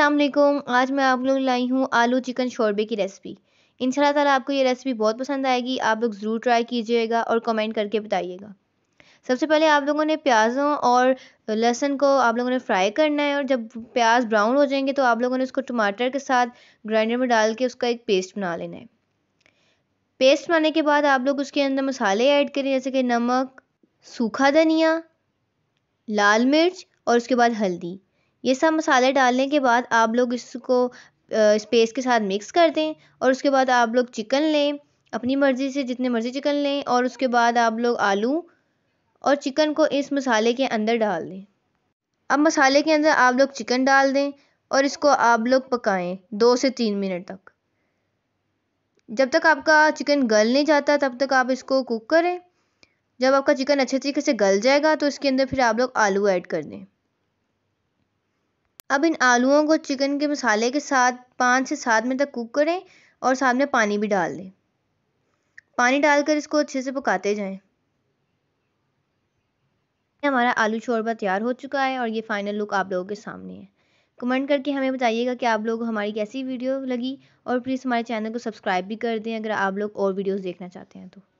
असलम आज मैं आप लोग लाई हूँ आलू चिकन शोरबे की रेसिपी इन ताला आपको ये रेसिपी बहुत पसंद आएगी आप लोग ज़रूर ट्राई कीजिएगा और कमेंट करके बताइएगा सबसे पहले आप लोगों ने प्याज़ों और लहसुन को आप लोगों ने फ्राई करना है और जब प्याज ब्राउन हो जाएंगे तो आप लोगों ने उसको टमाटर के साथ ग्राइंडर में डाल के उसका एक पेस्ट बना लेना है पेस्ट बनाने के बाद आप लोग उसके अंदर मसाले ऐड करें जैसे कि नमक सूखा धनिया लाल मिर्च और उसके बाद हल्दी ये सब मसाले डालने के बाद आप लोग इसको स्पेस के साथ मिक्स कर दें और उसके बाद आप लोग चिकन लें अपनी मर्ज़ी से जितने मर्ज़ी चिकन लें और उसके बाद आप लोग आलू और चिकन को इस मसाले के अंदर डाल दें अब मसाले के अंदर आप लोग चिकन डाल दें और इसको आप लोग पकाएं दो से तीन मिनट तक जब तक आपका चिकन गल नहीं जाता तब तक आप इसको कुक करें जब आपका चिकन अच्छे तरीके से गल जाएगा तो इसके अंदर फिर आप लोग आलू ऐड कर दें अब इन आलूओं को चिकन के मसाले के साथ पाँच से सात मिनट तक कुक करें और साथ में पानी भी डाल दें पानी डालकर इसको अच्छे से पकाते जाएं हमारा आलू शोरबा तैयार हो चुका है और ये फाइनल लुक आप लोगों के सामने है कमेंट करके हमें बताइएगा कि आप लोग हमारी कैसी वीडियो लगी और प्लीज़ हमारे चैनल को सब्सक्राइब भी कर दें अगर आप लोग और वीडियोस देखना चाहते हैं तो